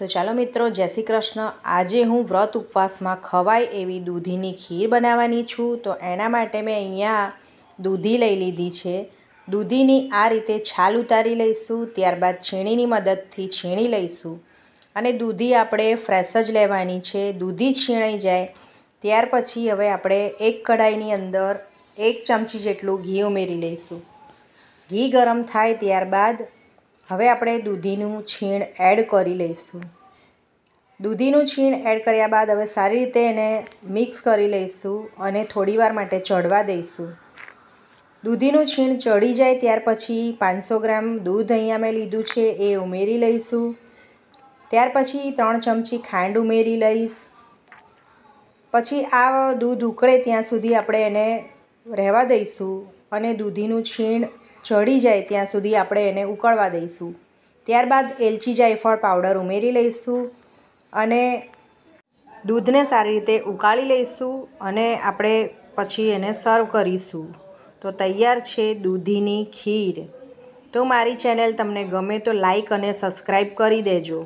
તો ચાલો મિત્રો જય શ્રી કૃષ્ણ આજે હું વ્રત ઉપવાસમાં ખવાય એવી દૂધીની ખીર બનાવવાની છું તો એના માટે મેં અહીંયા દૂધી લઈ લીધી છે દૂધીની આ રીતે છાલ ઉતારી લઈશું ત્યારબાદ છીણીની મદદથી છીણી લઈશું અને દૂધી આપણે ફ્રેશ જ લેવાની છે દૂધી છીણાઈ જાય ત્યાર પછી હવે આપણે એક કઢાઈની અંદર એક ચમચી જેટલું ઘી ઉમેરી લઈશું ઘી ગરમ થાય ત્યારબાદ હવે આપણે દૂધીનું છીણ એડ કરી લઈશું દૂધીનું છીણ એડ કર્યા બાદ હવે સારી રીતે એને મિક્સ કરી લઈશું અને થોડીવાર માટે ચડવા દઈશું દૂધીનું છીણ ચડી જાય ત્યાર પછી પાંચસો ગ્રામ દૂધ અહીંયા મેં લીધું છે એ ઉમેરી લઈશું ત્યાર પછી ત્રણ ચમચી ખાંડ ઉમેરી લઈશ પછી આ દૂધ ઉકળે ત્યાં સુધી આપણે એને રહેવા દઈશું અને દૂધીનું છીણ ચડી જાય ત્યાં સુધી આપણે એને ઉકળવા દઈશું ત્યારબાદ એલચી જાયફળ પાવડર ઉમેરી લઈશું અને દૂધને સારી રીતે ઉકાળી લઈશું અને આપણે પછી એને સર્વ કરીશું તો તૈયાર છે દૂધીની ખીર તો મારી ચેનલ તમને ગમે તો લાઈક અને સબસ્ક્રાઈબ કરી દેજો